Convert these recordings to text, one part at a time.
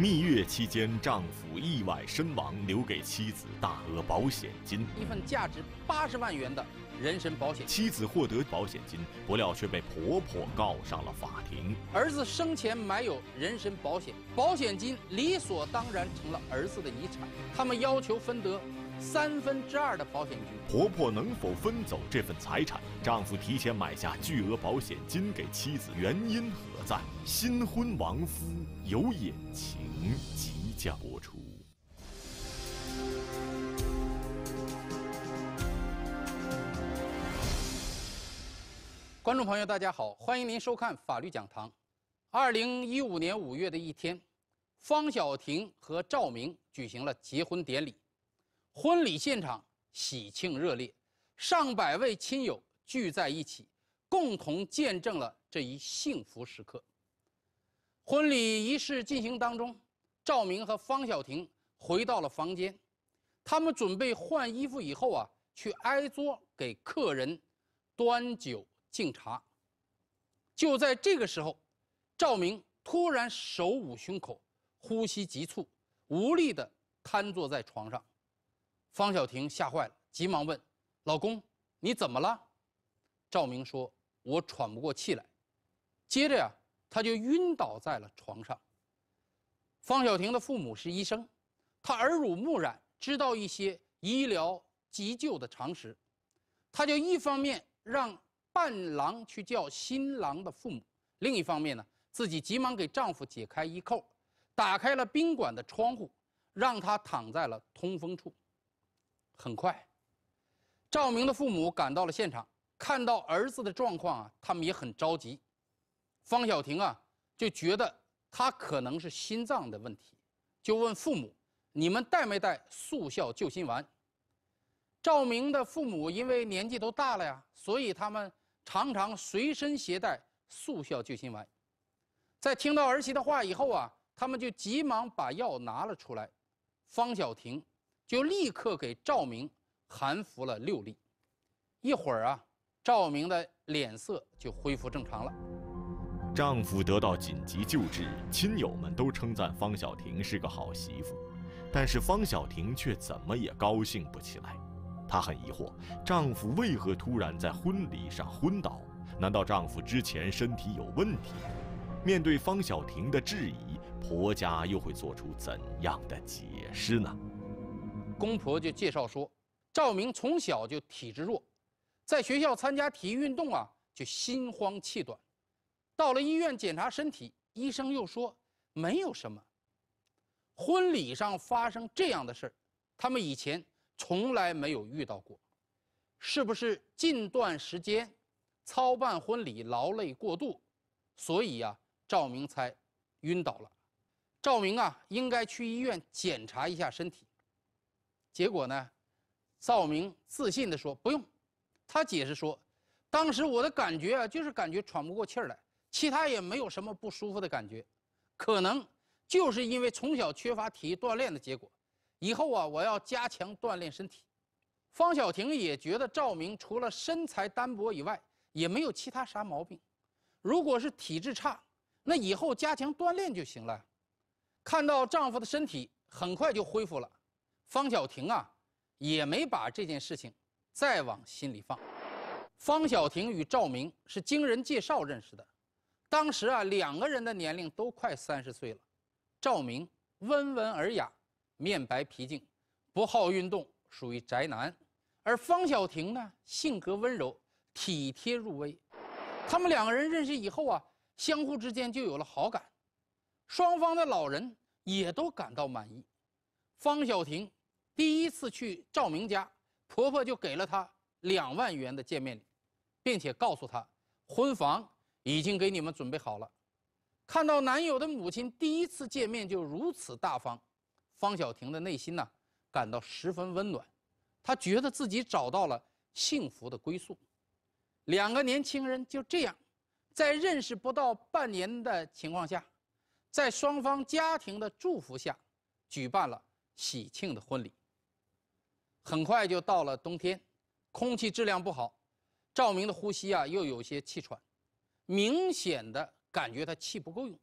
蜜月期间，丈夫意外身亡，留给妻子大额保险金，一份价值八十万元的人身保险。妻子获得保险金，不料却被婆婆告上了法庭。儿子生前买有人身保险，保险金理所当然成了儿子的遗产。他们要求分得三分之二的保险金。婆婆能否分走这份财产？丈夫提前买下巨额保险金给妻子，原因？《新婚亡夫有隐情》即将播出。观众朋友，大家好，欢迎您收看《法律讲堂》。二零一五年五月的一天，方小婷和赵明举行了结婚典礼。婚礼现场喜庆热烈，上百位亲友聚在一起，共同见证了这一幸福时刻。婚礼仪式进行当中，赵明和方小婷回到了房间，他们准备换衣服以后啊，去挨桌给客人端酒敬茶。就在这个时候，赵明突然手捂胸口，呼吸急促，无力地瘫坐在床上，方小婷吓坏了，急忙问：“老公，你怎么了？”赵明说：“我喘不过气来。”接着呀。他就晕倒在了床上。方小婷的父母是医生，她耳濡目染，知道一些医疗急救的常识。她就一方面让伴郎去叫新郎的父母，另一方面呢，自己急忙给丈夫解开衣扣，打开了宾馆的窗户，让他躺在了通风处。很快，赵明的父母赶到了现场，看到儿子的状况啊，他们也很着急。方小婷啊，就觉得他可能是心脏的问题，就问父母：“你们带没带速效救心丸？”赵明的父母因为年纪都大了呀，所以他们常常随身携带速效救心丸。在听到儿媳的话以后啊，他们就急忙把药拿了出来。方小婷就立刻给赵明含服了六粒。一会儿啊，赵明的脸色就恢复正常了。丈夫得到紧急救治，亲友们都称赞方小婷是个好媳妇，但是方小婷却怎么也高兴不起来。她很疑惑，丈夫为何突然在婚礼上昏倒？难道丈夫之前身体有问题？面对方小婷的质疑，婆家又会做出怎样的解释呢？公婆就介绍说，赵明从小就体质弱，在学校参加体育运动啊，就心慌气短。到了医院检查身体，医生又说没有什么。婚礼上发生这样的事他们以前从来没有遇到过，是不是近段时间操办婚礼劳累过度，所以呀，赵明才晕倒了。赵明啊，应该去医院检查一下身体。结果呢，赵明自信地说不用。他解释说，当时我的感觉啊，就是感觉喘不过气儿来。其他也没有什么不舒服的感觉，可能就是因为从小缺乏体育锻炼的结果。以后啊，我要加强锻炼身体。方小婷也觉得赵明除了身材单薄以外，也没有其他啥毛病。如果是体质差，那以后加强锻炼就行了。看到丈夫的身体很快就恢复了，方小婷啊，也没把这件事情再往心里放。方小婷与赵明是经人介绍认识的。当时啊，两个人的年龄都快三十岁了。赵明温文尔雅，面白皮净，不好运动，属于宅男；而方小婷呢，性格温柔，体贴入微。他们两个人认识以后啊，相互之间就有了好感，双方的老人也都感到满意。方小婷第一次去赵明家，婆婆就给了她两万元的见面礼，并且告诉她婚房。已经给你们准备好了。看到男友的母亲第一次见面就如此大方，方小婷的内心呢感到十分温暖，她觉得自己找到了幸福的归宿。两个年轻人就这样，在认识不到半年的情况下，在双方家庭的祝福下，举办了喜庆的婚礼。很快就到了冬天，空气质量不好，赵明的呼吸啊又有些气喘。明显的感觉他气不够用。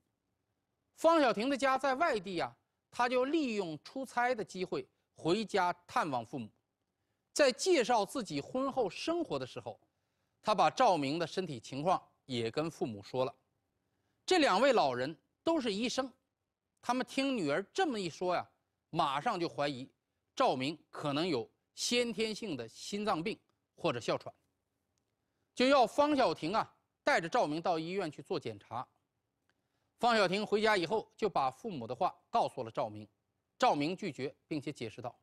方小婷的家在外地呀，他就利用出差的机会回家探望父母。在介绍自己婚后生活的时候，他把赵明的身体情况也跟父母说了。这两位老人都是医生，他们听女儿这么一说呀，马上就怀疑赵明可能有先天性的心脏病或者哮喘，就要方小婷啊。带着赵明到医院去做检查，方小婷回家以后就把父母的话告诉了赵明，赵明拒绝，并且解释道：“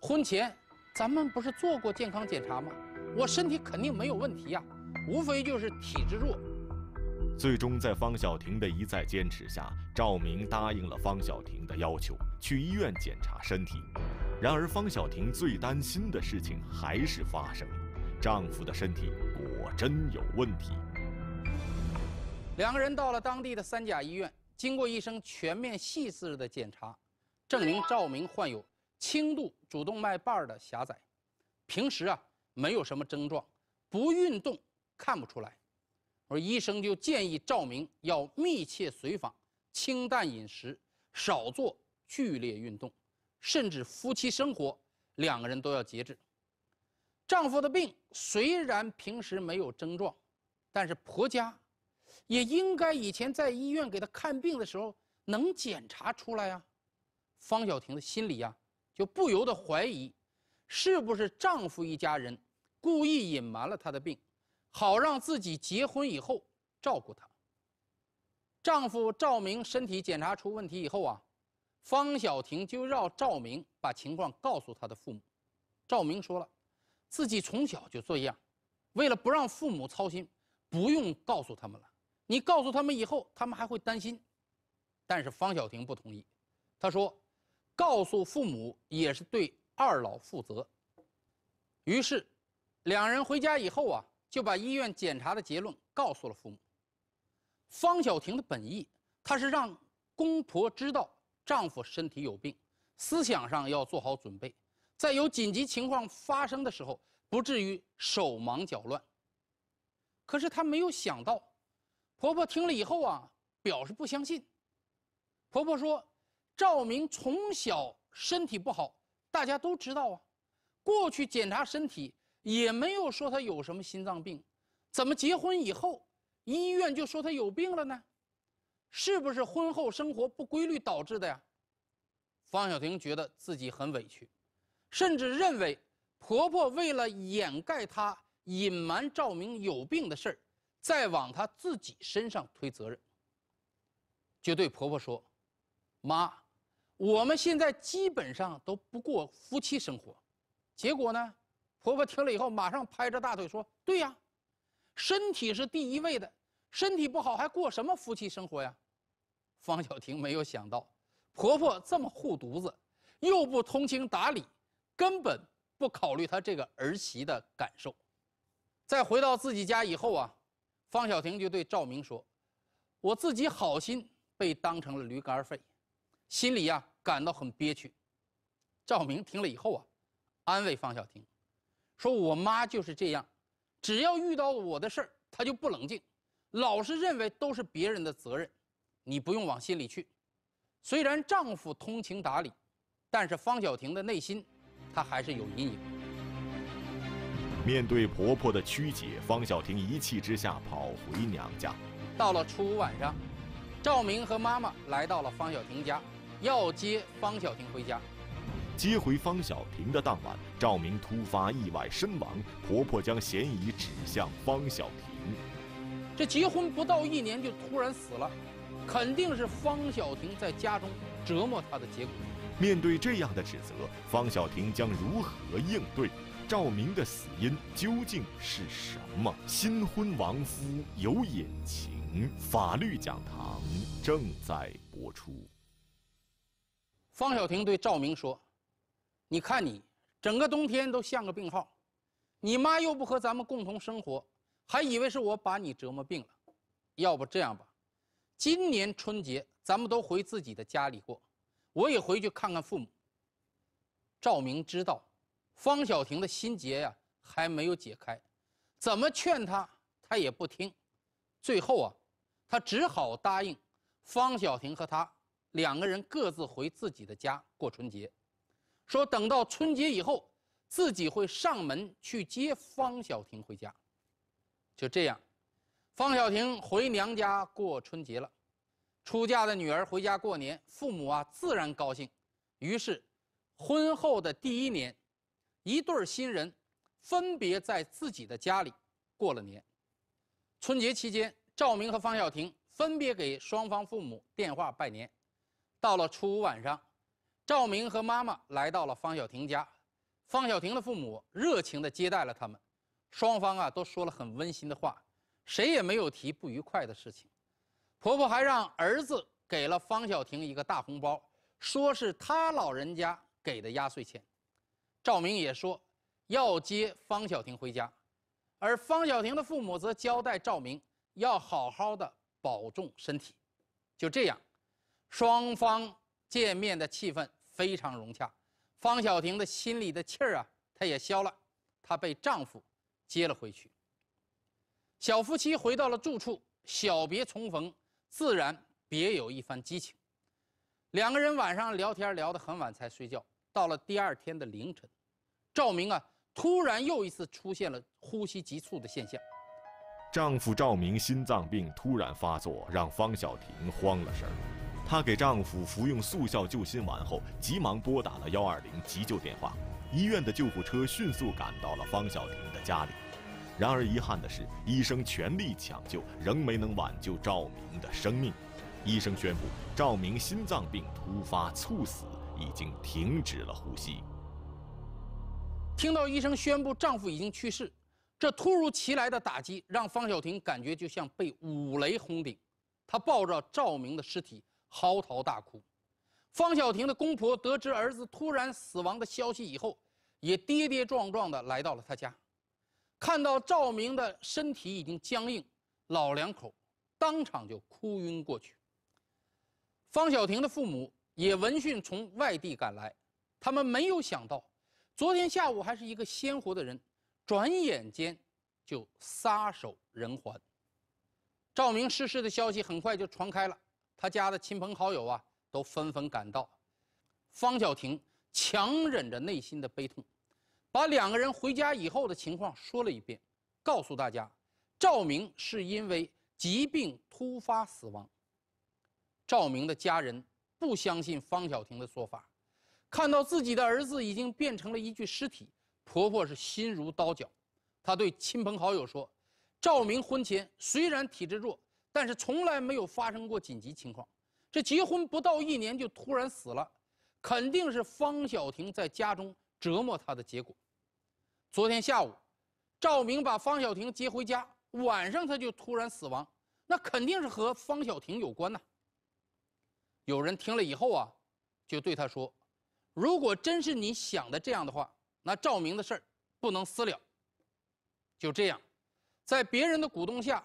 婚前咱们不是做过健康检查吗？我身体肯定没有问题呀，无非就是体质弱。”最终在方小婷的一再坚持下，赵明答应了方小婷的要求，去医院检查身体。然而，方小婷最担心的事情还是发生了，丈夫的身体果真有问题。两个人到了当地的三甲医院，经过医生全面细致的检查，证明赵明患有轻度主动脉瓣的狭窄，平时啊没有什么症状，不运动看不出来。而医生就建议赵明要密切随访，清淡饮食，少做剧烈运动，甚至夫妻生活两个人都要节制。丈夫的病虽然平时没有症状，但是婆家。也应该以前在医院给他看病的时候能检查出来啊，方小婷的心里呀就不由得怀疑，是不是丈夫一家人故意隐瞒了她的病，好让自己结婚以后照顾她。丈夫赵明身体检查出问题以后啊，方小婷就让赵明把情况告诉他的父母。赵明说了，自己从小就这样，为了不让父母操心，不用告诉他们了。你告诉他们以后，他们还会担心。但是方小婷不同意，她说：“告诉父母也是对二老负责。”于是，两人回家以后啊，就把医院检查的结论告诉了父母。方小婷的本意，她是让公婆知道丈夫身体有病，思想上要做好准备，在有紧急情况发生的时候不至于手忙脚乱。可是她没有想到。婆婆听了以后啊，表示不相信。婆婆说：“赵明从小身体不好，大家都知道啊。过去检查身体也没有说他有什么心脏病，怎么结婚以后医院就说他有病了呢？是不是婚后生活不规律导致的呀？”方小婷觉得自己很委屈，甚至认为婆婆为了掩盖她、隐瞒赵明有病的事儿。再往她自己身上推责任，就对婆婆说：“妈，我们现在基本上都不过夫妻生活。”结果呢，婆婆听了以后，马上拍着大腿说：“对呀，身体是第一位的，身体不好还过什么夫妻生活呀？”方小婷没有想到，婆婆这么护犊子，又不通情达理，根本不考虑她这个儿媳的感受。在回到自己家以后啊。方小婷就对赵明说：“我自己好心被当成了驴肝肺，心里呀感到很憋屈。”赵明听了以后啊，安慰方小婷说：“我妈就是这样，只要遇到我的事儿，她就不冷静，老是认为都是别人的责任，你不用往心里去。”虽然丈夫通情达理，但是方小婷的内心，她还是有阴影。面对婆婆的曲解，方小婷一气之下跑回娘家。到了初五晚上，赵明和妈妈来到了方小婷家，要接方小婷回家。接回方小婷的当晚，赵明突发意外身亡，婆婆将嫌疑指向方小婷。这结婚不到一年就突然死了，肯定是方小婷在家中折磨她的结果。面对这样的指责，方小婷将如何应对？赵明的死因究竟是什么？新婚亡夫有隐情。法律讲堂正在播出。方小婷对赵明说：“你看你，整个冬天都像个病号。你妈又不和咱们共同生活，还以为是我把你折磨病了。要不这样吧，今年春节咱们都回自己的家里过，我也回去看看父母。”赵明知道。方小婷的心结呀还没有解开，怎么劝她她也不听，最后啊，她只好答应，方小婷和她两个人各自回自己的家过春节，说等到春节以后自己会上门去接方小婷回家。就这样，方小婷回娘家过春节了，出嫁的女儿回家过年，父母啊自然高兴，于是，婚后的第一年。一对新人分别在自己的家里过了年。春节期间，赵明和方小婷分别给双方父母电话拜年。到了初五晚上，赵明和妈妈来到了方小婷家，方小婷的父母热情地接待了他们。双方啊都说了很温馨的话，谁也没有提不愉快的事情。婆婆还让儿子给了方小婷一个大红包，说是他老人家给的压岁钱。赵明也说要接方小婷回家，而方小婷的父母则交代赵明要好好的保重身体。就这样，双方见面的气氛非常融洽，方小婷的心里的气儿啊，她也消了。她被丈夫接了回去，小夫妻回到了住处，小别重逢，自然别有一番激情。两个人晚上聊天聊得很晚才睡觉。到了第二天的凌晨，赵明啊突然又一次出现了呼吸急促的现象。丈夫赵明心脏病突然发作，让方小婷慌了神儿。她给丈夫服用速效救心丸后，急忙拨打了幺二零急救电话。医院的救护车迅速赶到了方小婷的家里。然而遗憾的是，医生全力抢救仍没能挽救赵明的生命。医生宣布，赵明心脏病突发猝死。已经停止了呼吸。听到医生宣布丈夫已经去世，这突如其来的打击让方小婷感觉就像被五雷轰顶，她抱着赵明的尸体嚎啕大哭。方小婷的公婆得知儿子突然死亡的消息以后，也跌跌撞撞地来到了她家，看到赵明的身体已经僵硬，老两口当场就哭晕过去。方小婷的父母。也闻讯从外地赶来，他们没有想到，昨天下午还是一个鲜活的人，转眼间就撒手人寰。赵明逝世的消息很快就传开了，他家的亲朋好友啊都纷纷赶到。方小婷强忍着内心的悲痛，把两个人回家以后的情况说了一遍，告诉大家，赵明是因为疾病突发死亡。赵明的家人。不相信方小婷的说法，看到自己的儿子已经变成了一具尸体，婆婆是心如刀绞。她对亲朋好友说：“赵明婚前虽然体质弱，但是从来没有发生过紧急情况。这结婚不到一年就突然死了，肯定是方小婷在家中折磨他的结果。”昨天下午，赵明把方小婷接回家，晚上他就突然死亡，那肯定是和方小婷有关呐。有人听了以后啊，就对他说：“如果真是你想的这样的话，那赵明的事儿不能私了。”就这样，在别人的鼓动下，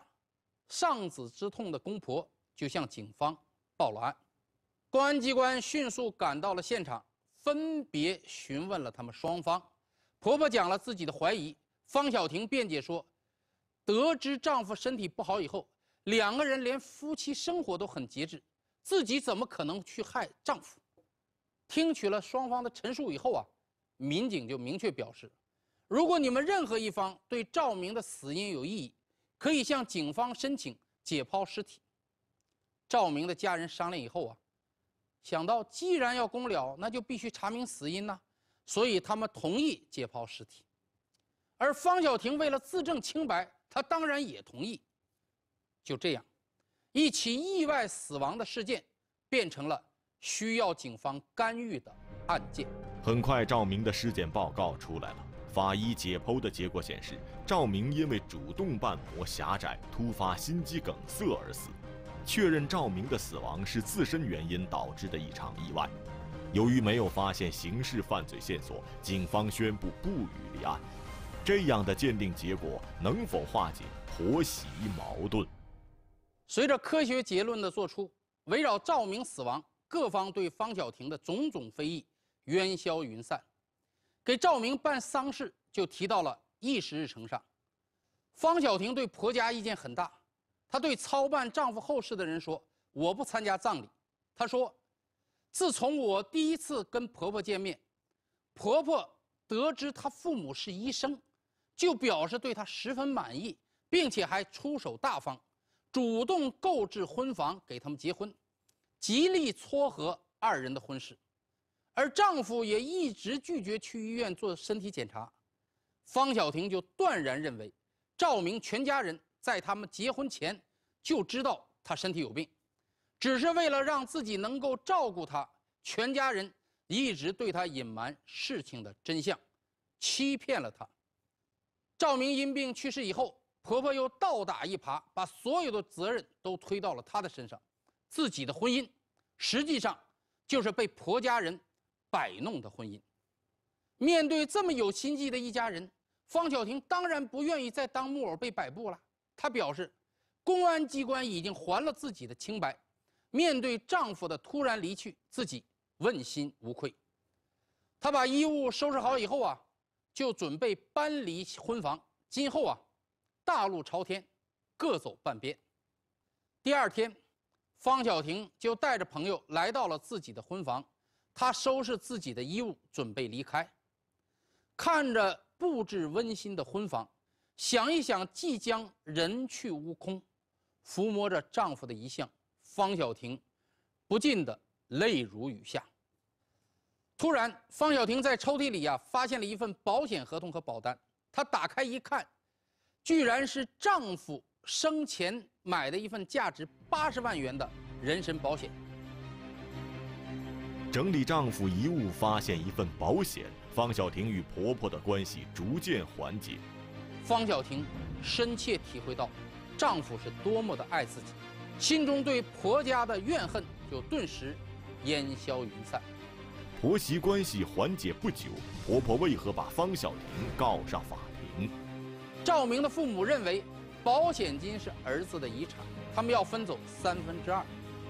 丧子之痛的公婆就向警方报了案。公安机关迅速赶到了现场，分别询问了他们双方。婆婆讲了自己的怀疑，方小婷辩解说：“得知丈夫身体不好以后，两个人连夫妻生活都很节制。”自己怎么可能去害丈夫？听取了双方的陈述以后啊，民警就明确表示，如果你们任何一方对赵明的死因有异议，可以向警方申请解剖尸体。赵明的家人商量以后啊，想到既然要公了，那就必须查明死因呢，所以他们同意解剖尸体。而方小婷为了自证清白，她当然也同意。就这样。一起意外死亡的事件，变成了需要警方干预的案件。很快，赵明的尸检报告出来了。法医解剖的结果显示，赵明因为主动瓣膜狭窄突发心肌梗塞而死，确认赵明的死亡是自身原因导致的一场意外。由于没有发现刑事犯罪线索，警方宣布不予立案。这样的鉴定结果能否化解婆媳矛盾？随着科学结论的作出，围绕赵明死亡各方对方小婷的种种非议烟消云散，给赵明办丧事就提到了议事日程上。方小婷对婆家意见很大，她对操办丈夫后事的人说：“我不参加葬礼。”她说：“自从我第一次跟婆婆见面，婆婆得知她父母是医生，就表示对她十分满意，并且还出手大方。”主动购置婚房给他们结婚，极力撮合二人的婚事，而丈夫也一直拒绝去医院做身体检查，方小婷就断然认为，赵明全家人在他们结婚前就知道他身体有病，只是为了让自己能够照顾他，全家人一直对他隐瞒事情的真相，欺骗了他。赵明因病去世以后。婆婆又倒打一耙，把所有的责任都推到了她的身上。自己的婚姻，实际上就是被婆家人摆弄的婚姻。面对这么有心计的一家人，方小婷当然不愿意再当木偶被摆布了。她表示，公安机关已经还了自己的清白。面对丈夫的突然离去，自己问心无愧。她把衣物收拾好以后啊，就准备搬离婚房。今后啊。大路朝天，各走半边。第二天，方小婷就带着朋友来到了自己的婚房，她收拾自己的衣物，准备离开。看着布置温馨的婚房，想一想即将人去屋空，抚摸着丈夫的遗像，方小婷不禁的泪如雨下。突然，方小婷在抽屉里啊发现了一份保险合同和保单，她打开一看。居然是丈夫生前买的一份价值八十万元的人身保险。整理丈夫遗物发现一份保险，方小婷与婆婆的关系逐渐缓解。方小婷深切体会到丈夫是多么的爱自己，心中对婆家的怨恨就顿时烟消云散。婆媳关系缓解不久，婆婆为何把方小婷告上法庭？赵明的父母认为，保险金是儿子的遗产，他们要分走三分之二。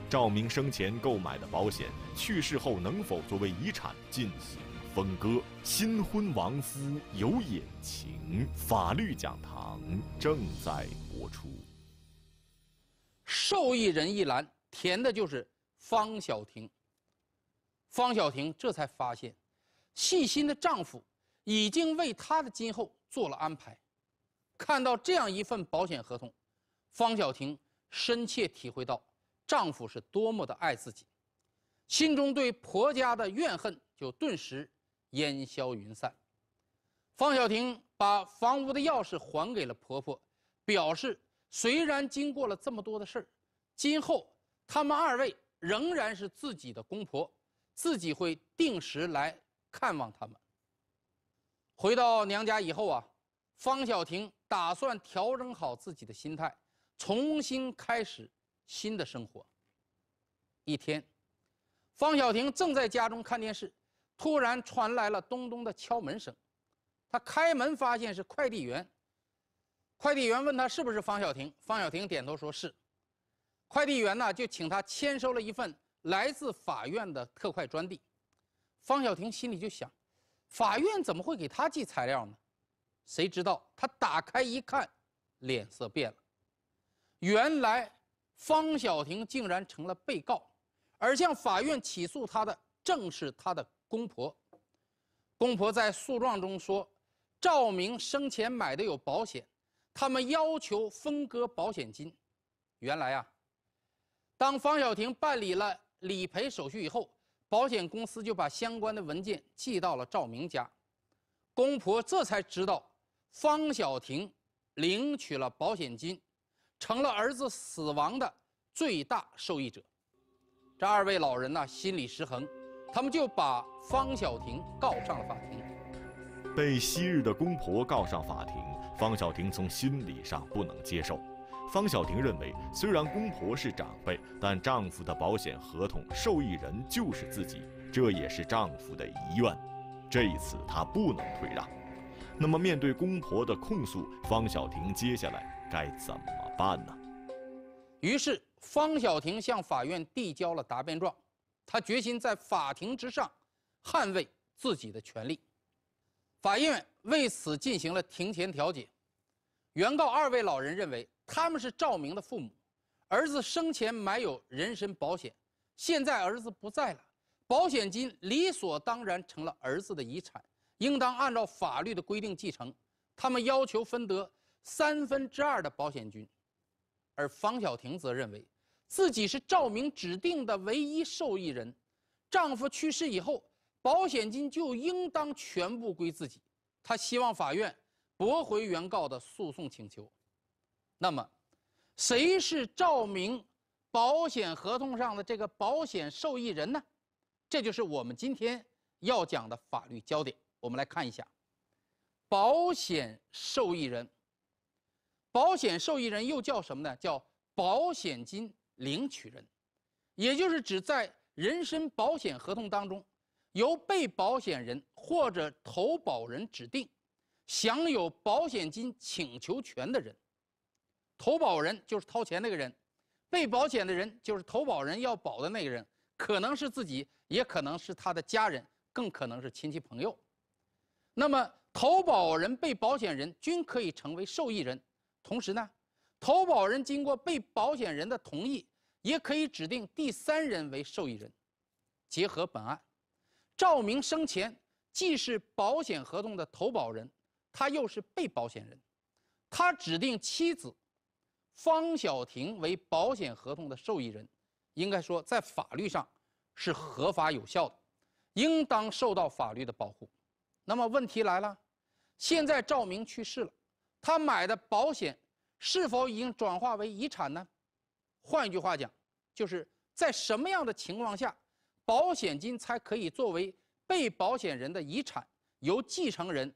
赵明生前购买的保险，去世后能否作为遗产进行分割？新婚亡夫有隐情，法律讲堂正在播出。受益人一栏填的就是方小婷。方小婷这才发现，细心的丈夫已经为她的今后做了安排。看到这样一份保险合同，方小婷深切体会到丈夫是多么的爱自己，心中对婆家的怨恨就顿时烟消云散。方小婷把房屋的钥匙还给了婆婆，表示虽然经过了这么多的事儿，今后他们二位仍然是自己的公婆，自己会定时来看望他们。回到娘家以后啊，方小婷。打算调整好自己的心态，重新开始新的生活。一天，方小婷正在家中看电视，突然传来了咚咚的敲门声。他开门发现是快递员。快递员问他是不是方小婷，方小婷点头说是。快递员呢就请他签收了一份来自法院的特快专递。方小婷心里就想，法院怎么会给他寄材料呢？谁知道他打开一看，脸色变了。原来方小婷竟然成了被告，而向法院起诉他的正是他的公婆。公婆在诉状中说，赵明生前买的有保险，他们要求分割保险金。原来啊，当方小婷办理了理赔手续以后，保险公司就把相关的文件寄到了赵明家，公婆这才知道。方小婷领取了保险金，成了儿子死亡的最大受益者。这二位老人呢，心理失衡，他们就把方小婷告上了法庭。被昔日的公婆告上法庭，方小婷从心理上不能接受。方小婷认为，虽然公婆是长辈，但丈夫的保险合同受益人就是自己，这也是丈夫的遗愿。这一次，她不能退让。那么，面对公婆的控诉，方小婷接下来该怎么办呢？于是，方小婷向法院递交了答辩状，她决心在法庭之上捍卫自己的权利。法院为此进行了庭前调解。原告二位老人认为，他们是赵明的父母，儿子生前买有人身保险，现在儿子不在了，保险金理所当然成了儿子的遗产。应当按照法律的规定继承，他们要求分得三分之二的保险金，而方小婷则认为自己是赵明指定的唯一受益人，丈夫去世以后，保险金就应当全部归自己。她希望法院驳回原告的诉讼请求。那么，谁是赵明保险合同上的这个保险受益人呢？这就是我们今天要讲的法律焦点。我们来看一下，保险受益人。保险受益人又叫什么呢？叫保险金领取人，也就是指在人身保险合同当中，由被保险人或者投保人指定，享有保险金请求权的人。投保人就是掏钱那个人，被保险的人就是投保人要保的那个人，可能是自己，也可能是他的家人，更可能是亲戚朋友。那么，投保人、被保险人均可以成为受益人。同时呢，投保人经过被保险人的同意，也可以指定第三人为受益人。结合本案，赵明生前既是保险合同的投保人，他又是被保险人，他指定妻子方小婷为保险合同的受益人，应该说在法律上是合法有效的，应当受到法律的保护。那么问题来了，现在赵明去世了，他买的保险是否已经转化为遗产呢？换一句话讲，就是在什么样的情况下，保险金才可以作为被保险人的遗产，由继承人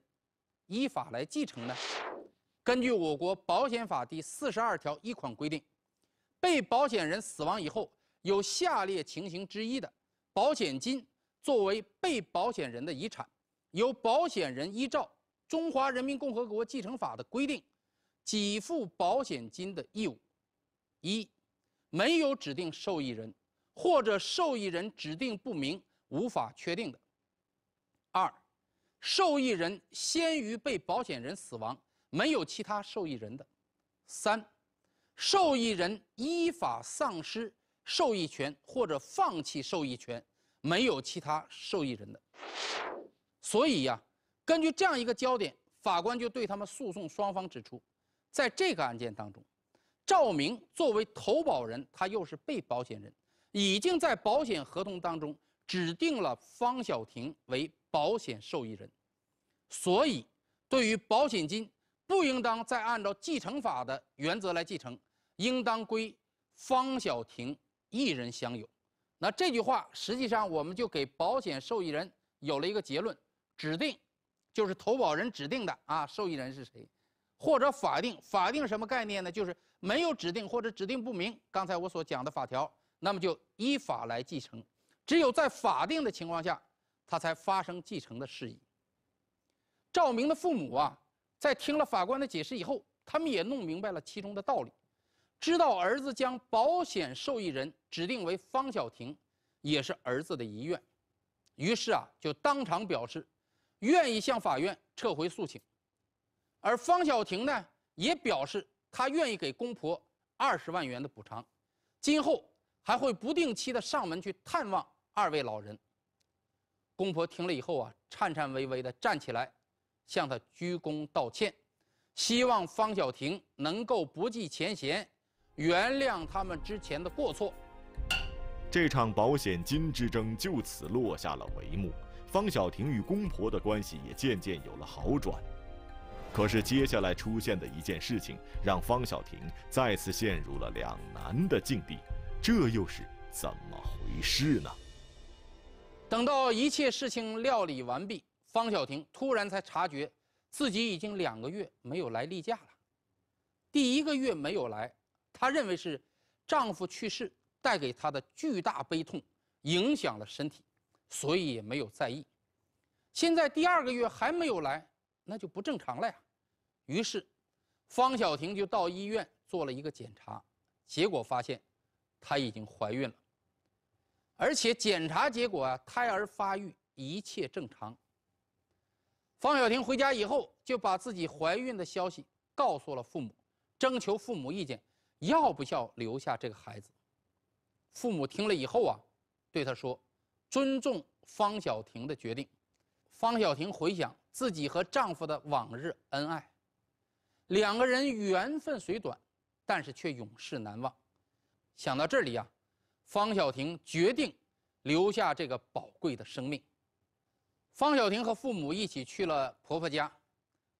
依法来继承呢？根据我国保险法第四十二条一款规定，被保险人死亡以后，有下列情形之一的，保险金作为被保险人的遗产。由保险人依照《中华人民共和国继承法》的规定给付保险金的义务：一、没有指定受益人，或者受益人指定不明无法确定的；二、受益人先于被保险人死亡没有其他受益人的；三、受益人依法丧失受益权或者放弃受益权，没有其他受益人的。所以呀，根据这样一个焦点，法官就对他们诉讼双方指出，在这个案件当中，赵明作为投保人，他又是被保险人，已经在保险合同当中指定了方小婷为保险受益人，所以对于保险金不应当再按照继承法的原则来继承，应当归方小婷一人享有。那这句话实际上，我们就给保险受益人有了一个结论。指定，就是投保人指定的啊，受益人是谁，或者法定，法定什么概念呢？就是没有指定或者指定不明。刚才我所讲的法条，那么就依法来继承。只有在法定的情况下，他才发生继承的事宜。赵明的父母啊，在听了法官的解释以后，他们也弄明白了其中的道理，知道儿子将保险受益人指定为方小婷，也是儿子的遗愿，于是啊，就当场表示。愿意向法院撤回诉请，而方小婷呢也表示，她愿意给公婆二十万元的补偿，今后还会不定期的上门去探望二位老人。公婆听了以后啊，颤颤巍巍的站起来，向他鞠躬道歉，希望方小婷能够不计前嫌，原谅他们之前的过错。这场保险金之争就此落下了帷幕。方小婷与公婆的关系也渐渐有了好转，可是接下来出现的一件事情让方小婷再次陷入了两难的境地，这又是怎么回事呢？等到一切事情料理完毕，方小婷突然才察觉自己已经两个月没有来例假了，第一个月没有来，她认为是丈夫去世带给她的巨大悲痛影响了身体。所以也没有在意，现在第二个月还没有来，那就不正常了呀。于是，方小婷就到医院做了一个检查，结果发现她已经怀孕了，而且检查结果啊，胎儿发育一切正常。方小婷回家以后，就把自己怀孕的消息告诉了父母，征求父母意见，要不要留下这个孩子。父母听了以后啊，对她说。尊重方小婷的决定。方小婷回想自己和丈夫的往日恩爱，两个人缘分虽短，但是却永世难忘。想到这里啊，方小婷决定留下这个宝贵的生命。方小婷和父母一起去了婆婆家，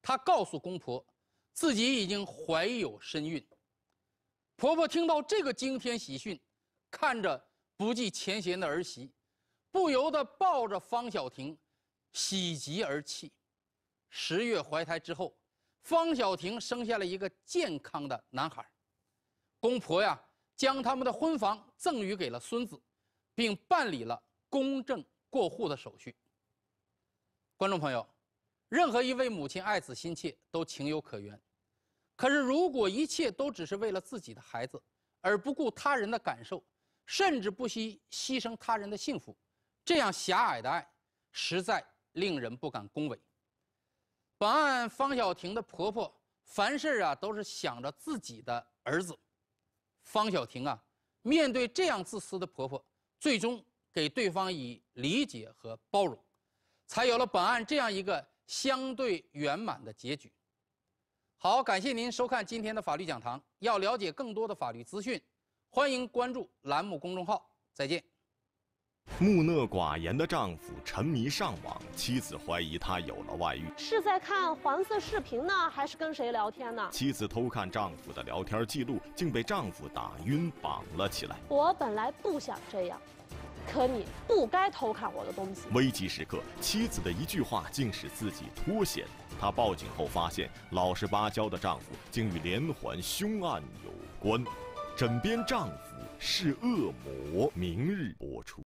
她告诉公婆自己已经怀有身孕。婆婆听到这个惊天喜讯，看着不计前嫌的儿媳。不由得抱着方小婷，喜极而泣。十月怀胎之后，方小婷生下了一个健康的男孩。公婆呀，将他们的婚房赠与给了孙子，并办理了公证过户的手续。观众朋友，任何一位母亲爱子心切都情有可原。可是，如果一切都只是为了自己的孩子，而不顾他人的感受，甚至不惜牺牲他人的幸福。这样狭隘的爱，实在令人不敢恭维。本案方小婷的婆婆，凡事啊都是想着自己的儿子。方小婷啊，面对这样自私的婆婆，最终给对方以理解和包容，才有了本案这样一个相对圆满的结局。好，感谢您收看今天的法律讲堂。要了解更多的法律资讯，欢迎关注栏目公众号。再见。木讷寡言的丈夫沉迷上网，妻子怀疑他有了外遇，是在看黄色视频呢，还是跟谁聊天呢？妻子偷看丈夫的聊天记录，竟被丈夫打晕绑了起来。我本来不想这样，可你不该偷看我的东西。危急时刻，妻子的一句话竟使自己脱险。她报警后发现，老实巴交的丈夫竟与连环凶案有关。枕边丈夫是恶魔。明日播出。